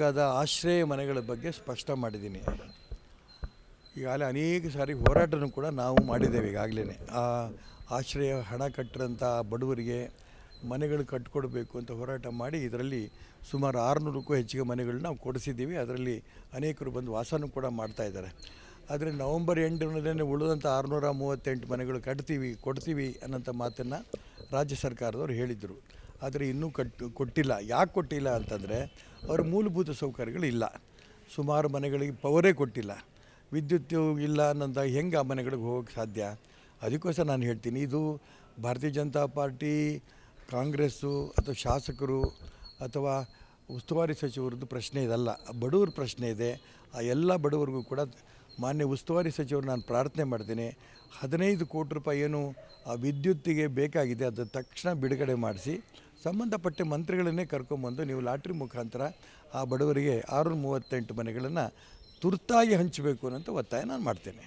ಪಕ್ಕದ ಆಶ್ರಯ ಮನೆಗಳ ಬಗ್ಗೆ ಸ್ಪಷ್ಟ ಮಾಡಿದ್ದೀನಿ ಈಗಾಗಲೇ ಅನೇಕ ಸಾರಿ ಹೋರಾಟನೂ ಕೂಡ ನಾವು ಮಾಡಿದ್ದೇವೆ ಈಗಾಗಲೇ ಆ ಆಶ್ರಯ ಹಣ ಕಟ್ಟಿದಂಥ ಬಡವರಿಗೆ ಮನೆಗಳು ಕಟ್ಟಿಕೊಡ್ಬೇಕು ಅಂತ ಹೋರಾಟ ಮಾಡಿ ಇದರಲ್ಲಿ ಸುಮಾರು ಆರುನೂರಕ್ಕೂ ಹೆಚ್ಚಿಗೆ ಮನೆಗಳನ್ನ ನಾವು ಕೊಡಿಸಿದ್ದೀವಿ ಅದರಲ್ಲಿ ಅನೇಕರು ಬಂದು ವಾಸನೂ ಕೂಡ ಮಾಡ್ತಾ ಇದ್ದಾರೆ ಆದರೆ ನವಂಬರ್ ಎಂಟರಲ್ಲೇ ಉಳಿದಂಥ ಆರುನೂರ ಮೂವತ್ತೆಂಟು ಮನೆಗಳು ಕಟ್ತೀವಿ ಕೊಡ್ತೀವಿ ಅನ್ನೋಂಥ ಮಾತನ್ನು ರಾಜ್ಯ ಸರ್ಕಾರದವ್ರು ಹೇಳಿದರು ಆದರೆ ಇನ್ನೂ ಕಟ್ಟು ಕೊಟ್ಟಿಲ್ಲ ಯಾಕೆ ಕೊಟ್ಟಿಲ್ಲ ಅಂತಂದರೆ ಅವರ ಮೂಲಭೂತ ಸೌಕರ್ಯಗಳು ಇಲ್ಲ ಸುಮಾರು ಮನೆಗಳಿಗೆ ಪವರೇ ಕೊಟ್ಟಿಲ್ಲ ವಿದ್ಯುತ್ ಇಲ್ಲ ಅನ್ನಂತ ಹೆಂಗೆ ಆ ಮನೆಗಳಿಗೆ ಹೋಗೋಕ್ಕೆ ಸಾಧ್ಯ ಅದಕ್ಕೋಸ್ಕರ ನಾನು ಹೇಳ್ತೀನಿ ಇದು ಭಾರತೀಯ ಜನತಾ ಪಾರ್ಟಿ ಕಾಂಗ್ರೆಸ್ಸು ಅಥವಾ ಶಾಸಕರು ಅಥವಾ ಉಸ್ತುವಾರಿ ಸಚಿವರದ್ದು ಪ್ರಶ್ನೆ ಇದಲ್ಲ ಬಡವ್ರ ಪ್ರಶ್ನೆ ಇದೆ ಆ ಎಲ್ಲ ಬಡವರಿಗೂ ಕೂಡ ಮಾನ್ಯ ಉಸ್ತುವಾರಿ ಸಚಿವರು ನಾನು ಪ್ರಾರ್ಥನೆ ಮಾಡ್ತೀನಿ ಹದಿನೈದು ಕೋಟಿ ರೂಪಾಯಿ ಏನು ಆ ವಿದ್ಯುತ್ತಿಗೆ ಬೇಕಾಗಿದೆ ಅದು ತಕ್ಷಣ ಬಿಡುಗಡೆ ಮಾಡಿಸಿ ಸಂಬಂಧಪಟ್ಟ ಮಂತ್ರಿಗಳನ್ನೇ ಕರ್ಕೊಂಬಂದು ನೀವು ಲಾಟ್ರಿ ಮುಖಾಂತರ ಆ ಬಡವರಿಗೆ ಆರುನೂರ ಮೂವತ್ತೆಂಟು ಮನೆಗಳನ್ನು ತುರ್ತಾಗಿ ಹಂಚಬೇಕು ಅನ್ನೋಂಥ ಒತ್ತಾಯ ನಾನು ಮಾಡ್ತೇನೆ